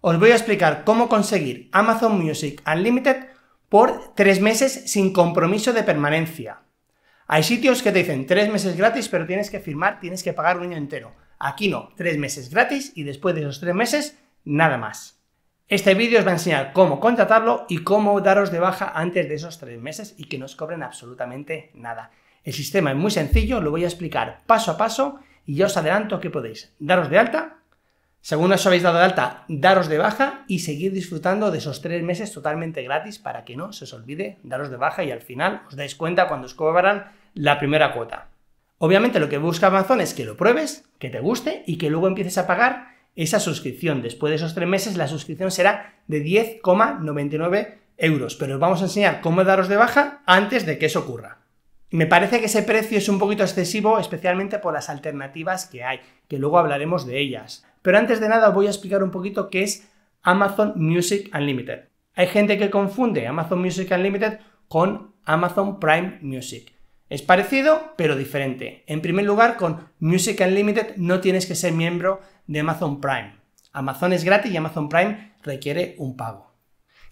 Os voy a explicar cómo conseguir Amazon Music Unlimited por tres meses sin compromiso de permanencia. Hay sitios que te dicen tres meses gratis, pero tienes que firmar, tienes que pagar un año entero. Aquí no, tres meses gratis y después de esos tres meses, nada más. Este vídeo os va a enseñar cómo contratarlo y cómo daros de baja antes de esos tres meses y que no os cobren absolutamente nada. El sistema es muy sencillo, lo voy a explicar paso a paso y ya os adelanto que podéis daros de alta según os habéis dado de alta, daros de baja y seguir disfrutando de esos tres meses totalmente gratis para que no se os olvide daros de baja y al final os dais cuenta cuando os cobran la primera cuota. Obviamente lo que busca Amazon es que lo pruebes, que te guste y que luego empieces a pagar esa suscripción. Después de esos tres meses la suscripción será de 10,99 euros, pero os vamos a enseñar cómo daros de baja antes de que eso ocurra. Me parece que ese precio es un poquito excesivo, especialmente por las alternativas que hay, que luego hablaremos de ellas. Pero antes de nada os voy a explicar un poquito qué es Amazon Music Unlimited. Hay gente que confunde Amazon Music Unlimited con Amazon Prime Music. Es parecido, pero diferente. En primer lugar, con Music Unlimited no tienes que ser miembro de Amazon Prime. Amazon es gratis y Amazon Prime requiere un pago.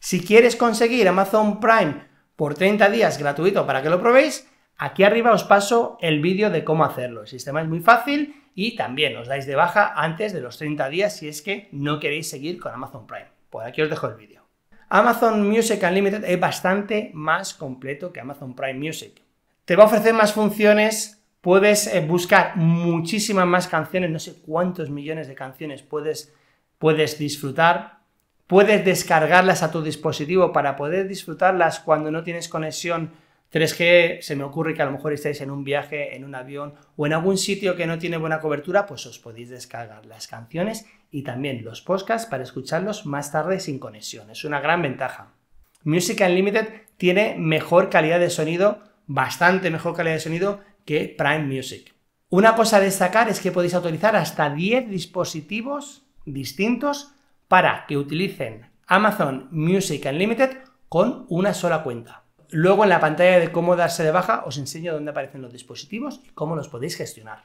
Si quieres conseguir Amazon Prime por 30 días gratuito para que lo probéis, Aquí arriba os paso el vídeo de cómo hacerlo. El sistema es muy fácil y también os dais de baja antes de los 30 días si es que no queréis seguir con Amazon Prime. Por pues aquí os dejo el vídeo. Amazon Music Unlimited es bastante más completo que Amazon Prime Music. Te va a ofrecer más funciones, puedes eh, buscar muchísimas más canciones, no sé cuántos millones de canciones puedes, puedes disfrutar, puedes descargarlas a tu dispositivo para poder disfrutarlas cuando no tienes conexión 3G, se me ocurre que a lo mejor estáis en un viaje, en un avión o en algún sitio que no tiene buena cobertura, pues os podéis descargar las canciones y también los podcasts para escucharlos más tarde sin conexión. Es una gran ventaja. Music Unlimited tiene mejor calidad de sonido, bastante mejor calidad de sonido que Prime Music. Una cosa a destacar es que podéis autorizar hasta 10 dispositivos distintos para que utilicen Amazon Music Unlimited con una sola cuenta luego en la pantalla de cómo darse de baja os enseño dónde aparecen los dispositivos y cómo los podéis gestionar.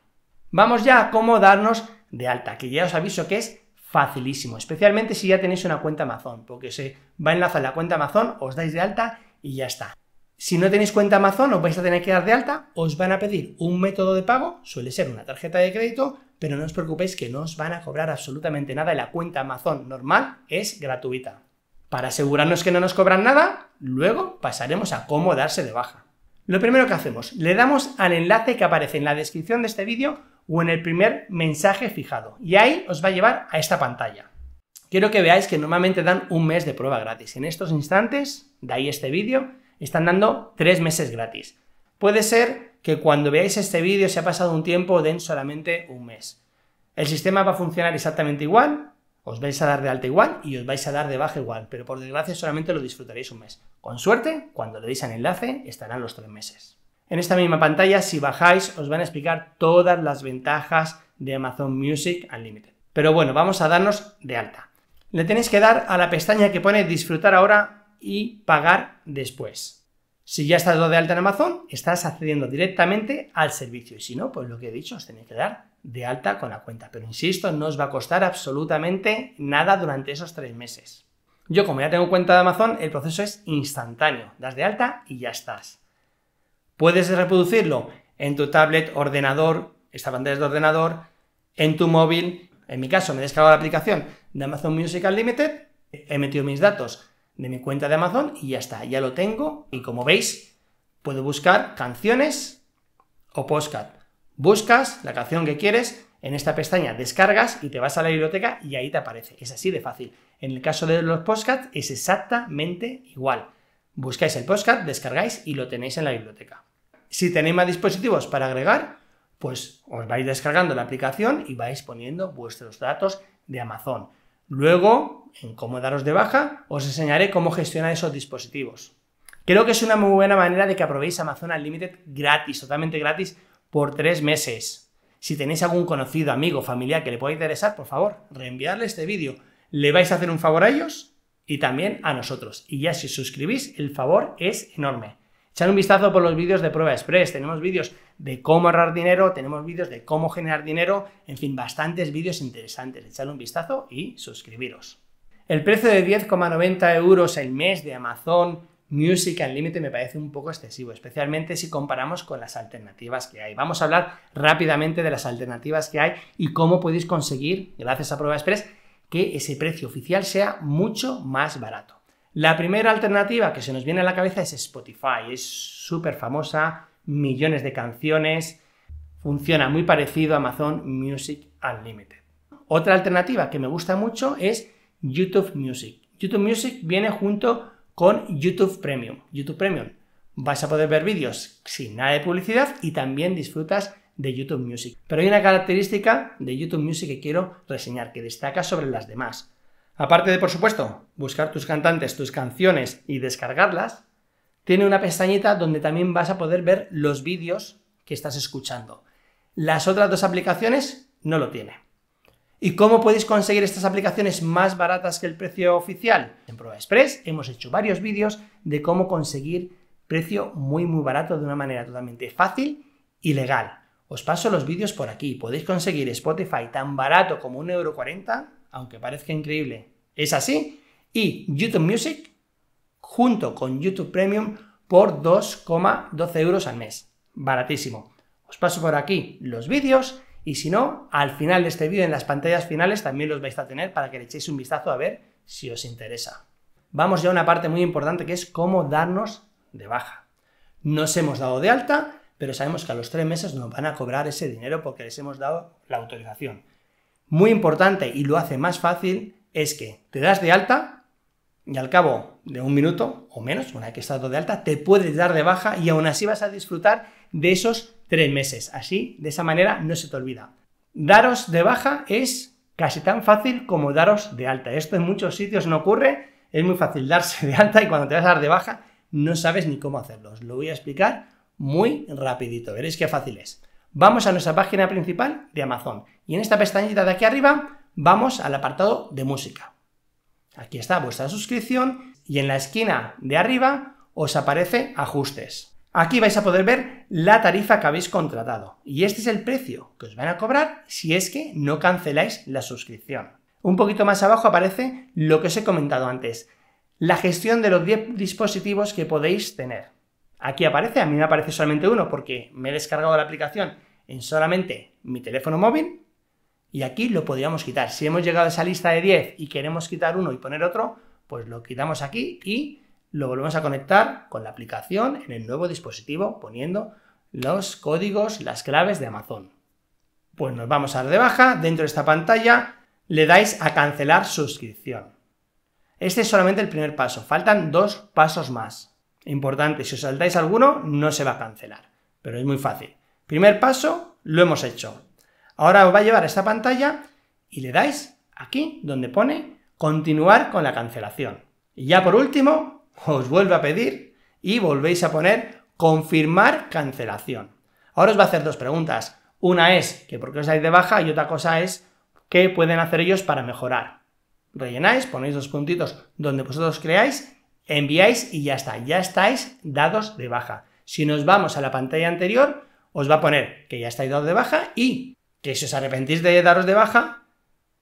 Vamos ya a cómo darnos de alta, que ya os aviso que es facilísimo, especialmente si ya tenéis una cuenta Amazon, porque se va a enlazar la cuenta Amazon, os dais de alta y ya está. Si no tenéis cuenta Amazon, os vais a tener que dar de alta, os van a pedir un método de pago, suele ser una tarjeta de crédito, pero no os preocupéis que no os van a cobrar absolutamente nada la cuenta Amazon normal es gratuita. Para asegurarnos que no nos cobran nada, luego pasaremos a cómo darse de baja. Lo primero que hacemos, le damos al enlace que aparece en la descripción de este vídeo o en el primer mensaje fijado y ahí os va a llevar a esta pantalla. Quiero que veáis que normalmente dan un mes de prueba gratis. En estos instantes, de ahí este vídeo, están dando tres meses gratis. Puede ser que cuando veáis este vídeo se ha pasado un tiempo den solamente un mes. El sistema va a funcionar exactamente igual, os vais a dar de alta igual y os vais a dar de baja igual, pero por desgracia solamente lo disfrutaréis un mes. Con suerte, cuando le deis al enlace, estarán los tres meses. En esta misma pantalla, si bajáis, os van a explicar todas las ventajas de Amazon Music Unlimited. Pero bueno, vamos a darnos de alta. Le tenéis que dar a la pestaña que pone disfrutar ahora y pagar después. Si ya estás de alta en Amazon, estás accediendo directamente al servicio. Y si no, pues lo que he dicho, os tenéis que dar de alta con la cuenta. Pero insisto, no os va a costar absolutamente nada durante esos tres meses. Yo, como ya tengo cuenta de Amazon, el proceso es instantáneo. Das de alta y ya estás. Puedes reproducirlo en tu tablet, ordenador, esta pantalla es de ordenador, en tu móvil. En mi caso, me he descargado la aplicación de Amazon Musical Limited. he metido mis datos de mi cuenta de Amazon y ya está, ya lo tengo. Y como veis, puedo buscar canciones o postcard. Buscas la canción que quieres, en esta pestaña descargas y te vas a la biblioteca y ahí te aparece. Es así de fácil. En el caso de los postcats es exactamente igual. Buscáis el postcard, descargáis y lo tenéis en la biblioteca. Si tenéis más dispositivos para agregar, pues os vais descargando la aplicación y vais poniendo vuestros datos de Amazon. Luego, en cómo daros de baja, os enseñaré cómo gestionar esos dispositivos. Creo que es una muy buena manera de que aprobéis Amazon Unlimited gratis, totalmente gratis, por tres meses. Si tenéis algún conocido, amigo, familiar que le pueda interesar, por favor, reenviarle este vídeo. Le vais a hacer un favor a ellos y también a nosotros. Y ya si os suscribís, el favor es enorme. Echar un vistazo por los vídeos de prueba express. Tenemos vídeos de cómo ahorrar dinero, tenemos vídeos de cómo generar dinero, en fin, bastantes vídeos interesantes. Echar un vistazo y suscribiros. El precio de 10,90 euros el mes de Amazon Music Unlimited me parece un poco excesivo, especialmente si comparamos con las alternativas que hay. Vamos a hablar rápidamente de las alternativas que hay y cómo podéis conseguir, gracias a Prueba Express, que ese precio oficial sea mucho más barato. La primera alternativa que se nos viene a la cabeza es Spotify. Es súper famosa, millones de canciones. Funciona muy parecido a Amazon Music Unlimited. Otra alternativa que me gusta mucho es YouTube Music. YouTube Music viene junto con YouTube Premium. YouTube Premium vas a poder ver vídeos sin nada de publicidad y también disfrutas de YouTube Music. Pero hay una característica de YouTube Music que quiero reseñar, que destaca sobre las demás. Aparte de, por supuesto, buscar tus cantantes, tus canciones y descargarlas, tiene una pestañita donde también vas a poder ver los vídeos que estás escuchando. Las otras dos aplicaciones no lo tiene. ¿Y cómo podéis conseguir estas aplicaciones más baratas que el precio oficial? En Pro Express hemos hecho varios vídeos de cómo conseguir precio muy muy barato de una manera totalmente fácil y legal. Os paso los vídeos por aquí. Podéis conseguir Spotify tan barato como 1,40€ aunque parezca increíble, es así. Y YouTube Music junto con YouTube Premium por 2,12 euros al mes. Baratísimo. Os paso por aquí los vídeos y si no, al final de este vídeo en las pantallas finales también los vais a tener para que le echéis un vistazo a ver si os interesa. Vamos ya a una parte muy importante que es cómo darnos de baja. Nos hemos dado de alta, pero sabemos que a los tres meses nos van a cobrar ese dinero porque les hemos dado la autorización muy importante y lo hace más fácil es que te das de alta y al cabo de un minuto o menos, una vez que estás de alta, te puedes dar de baja y aún así vas a disfrutar de esos tres meses. Así, de esa manera, no se te olvida. Daros de baja es casi tan fácil como daros de alta. Esto en muchos sitios no ocurre, es muy fácil darse de alta y cuando te vas a dar de baja no sabes ni cómo hacerlo. lo voy a explicar muy rapidito, veréis qué fácil es vamos a nuestra página principal de Amazon. Y en esta pestañita de aquí arriba vamos al apartado de música. Aquí está vuestra suscripción y en la esquina de arriba os aparece ajustes. Aquí vais a poder ver la tarifa que habéis contratado y este es el precio que os van a cobrar si es que no canceláis la suscripción. Un poquito más abajo aparece lo que os he comentado antes, la gestión de los 10 dispositivos que podéis tener. Aquí aparece, a mí me aparece solamente uno porque me he descargado la aplicación en solamente mi teléfono móvil y aquí lo podríamos quitar. Si hemos llegado a esa lista de 10 y queremos quitar uno y poner otro, pues lo quitamos aquí y lo volvemos a conectar con la aplicación en el nuevo dispositivo poniendo los códigos, las claves de Amazon. Pues nos vamos a dar de baja, dentro de esta pantalla le dais a cancelar suscripción. Este es solamente el primer paso, faltan dos pasos más. Importante, si os saltáis alguno, no se va a cancelar. Pero es muy fácil. Primer paso, lo hemos hecho. Ahora os va a llevar a esta pantalla y le dais aquí donde pone continuar con la cancelación. Y ya por último, os vuelve a pedir y volvéis a poner confirmar cancelación. Ahora os va a hacer dos preguntas. Una es que por qué os dais de baja y otra cosa es qué pueden hacer ellos para mejorar. Rellenáis, ponéis los puntitos donde vosotros creáis enviáis y ya está, ya estáis dados de baja. Si nos vamos a la pantalla anterior, os va a poner que ya estáis dados de baja y que si os arrepentís de daros de baja,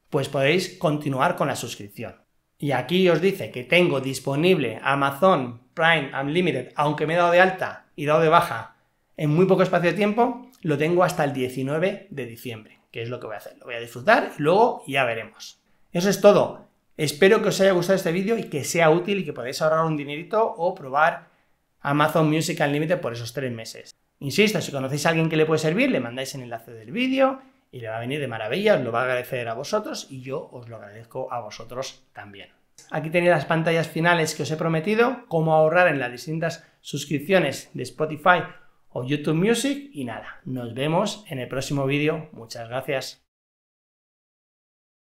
pues podéis continuar con la suscripción. Y aquí os dice que tengo disponible Amazon Prime Unlimited, aunque me he dado de alta y dado de baja en muy poco espacio de tiempo, lo tengo hasta el 19 de diciembre, que es lo que voy a hacer. Lo voy a disfrutar y luego ya veremos. Eso es todo. Espero que os haya gustado este vídeo y que sea útil y que podáis ahorrar un dinerito o probar Amazon Music límite por esos tres meses. Insisto, si conocéis a alguien que le puede servir, le mandáis el enlace del vídeo y le va a venir de maravilla, os lo va a agradecer a vosotros y yo os lo agradezco a vosotros también. Aquí tenéis las pantallas finales que os he prometido, cómo ahorrar en las distintas suscripciones de Spotify o YouTube Music y nada, nos vemos en el próximo vídeo. Muchas gracias.